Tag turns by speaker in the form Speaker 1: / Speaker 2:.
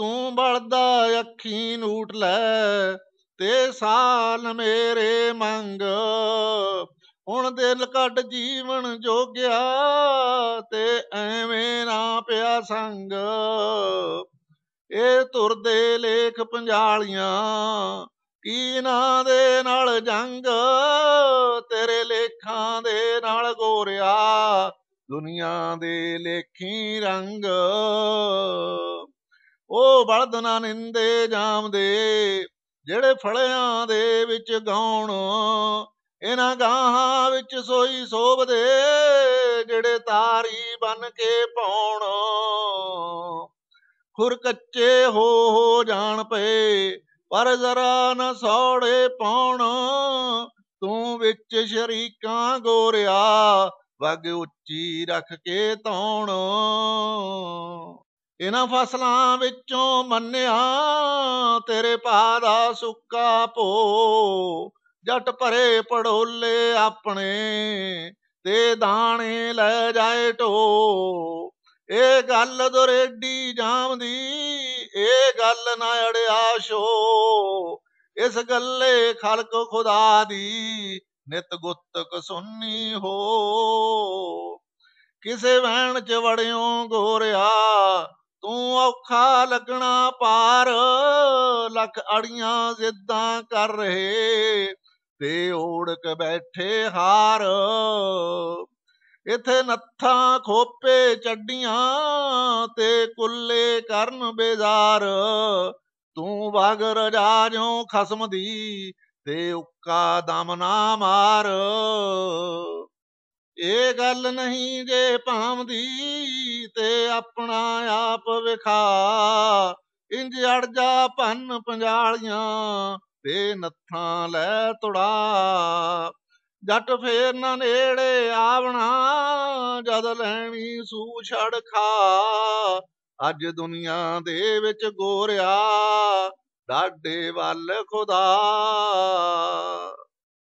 Speaker 1: ਤੂੰ ਬੜਦਾ ਅੱਖੀਂ ਨੂਟ ਲੈ ਤੇ ਸਾਲ ਮੇਰੇ ਮੰਗ ਹੁਣ ਦਿਲ ਕੱਟ ਜੀਵਨ ਜੋਗਿਆ ਤੇ ਐਵੇਂ ਨਾ ਪਿਆ ਸੰਗ ਇਹ ਤੁਰਦੇ ਲੇਖ ਪੰਜਾਲੀਆਂ ਕੀ ਨਾਂ ਦੇ ਨਾਲ ਜੰਗ ਤੇਰੇ ਲੇਖਾਂ ਦੇ ਨਾਲ ਗੋਰਿਆ ਦੁਨੀਆ ਦੇ ਲੇਖੀ ਰੰਗ ਉਹ ਬਲਦ ਨਾ ਨਿੰਦੇ ਜਾਮਦੇ ਜਿਹੜੇ ਫਲਿਆਂ ਦੇ ਵਿੱਚ ਗਾਉਣ ਇਹਨਾਂ ਗਾਹਾਂ ਵਿੱਚ ਸੋਈ ਸੋਭਦੇ ਜਿਹੜੇ ਤਾਰੀ ਬਨ ਕੇ ਪਾਉਣ ਖੁਰ ਕੱਚੇ ਹੋ ਹੋ ਜਾਣ ਪਏ ਪਰ ਜ਼ਰਾ ਨਾ ਸੌੜੇ ਪਾਉਣ ਤੂੰ ਵਿੱਚ ਸ਼ਰੀਕਾਂ ਗੋਰਿਆ ਵਗ ਉੱਚੀ ਰੱਖ ਕੇ ਤੌਣ ਇਹਨਾਂ ਫਸਲਾਂ ਵਿੱਚੋਂ ਮੰਨਿਆ ਤੇਰੇ ਪਾ ਦਾ ਸੁੱਕਾ ਭੋ ਜੱਟ ਭਰੇ ਪੜੋਲੇ ਆਪਣੇ ਤੇ ਦਾਣੇ ਲੈ ਜਾਏ ਢੋ ਇਹ ਗੱਲ ਦੁਰੇਡੀ ਜਾਂਦੀ ਇਹ ਗੱਲ ਨਾ ਅੜਿਆ ਸ਼ੋ ਇਸ ਗੱਲੇ ਖਲਕ ਖੁਦਾ ਦੀ ਨਿਤ ਗੁੱਤਕ ਸੁਣੀ ਹੋ ਕਿਸੇ ਵਹਿਣ ਚ ਵੜਿਓ ਗੋਰਿਆ ਤੂੰ ਔਖਾ ਲੱਗਣਾ ਪਾਰ ਲੱਖ ਅੜੀਆਂ ਜ਼ਿੱਦਾਂ ਕਰ ਰਹੇ ਤੇ ਓੜ ਕੇ ਬੈਠੇ ਹਾਰ ਇਥੇ ਨੱਥਾਂ ਖੋਪੇ ਚੱਡੀਆਂ ਤੇ ਕੁੱਲੇ ਕਰਨ ਬੇਜ਼ਾਰ ਤੂੰ ਵਗ ਰਜਾ ਜੋ ਖਸਮ ਦੀ ਤੇ ਉੱਕਾ ਦਮ ਨਾ ਮਾਰ ਇਹ ਗੱਲ ਨਹੀਂ ਜੇ ਭਾਂਦੀ ਤੇ ਆਪਣਾ ਆਪ ਵਿਖਾ ਇੰਜ ਅੜ ਜਾ ਭੰਨ ਪੰਜਾਲੀਆਂ ਤੇ ਨੱਥਾਂ ਲੈ ਤੁੜਾ ਜੱਟ ਫੇਰ ਨਾ ਨੇੜੇ ਆਵਣਾ ਜਦ ਲੈਣੀ ਸੂ ਛੜ ਖਾ ਅੱਜ ਦੁਨੀਆ ਦੇ ਵਿੱਚ ਗੋਰਿਆ ਡਾਡੇ ਵੱਲ ਖੁਦਾ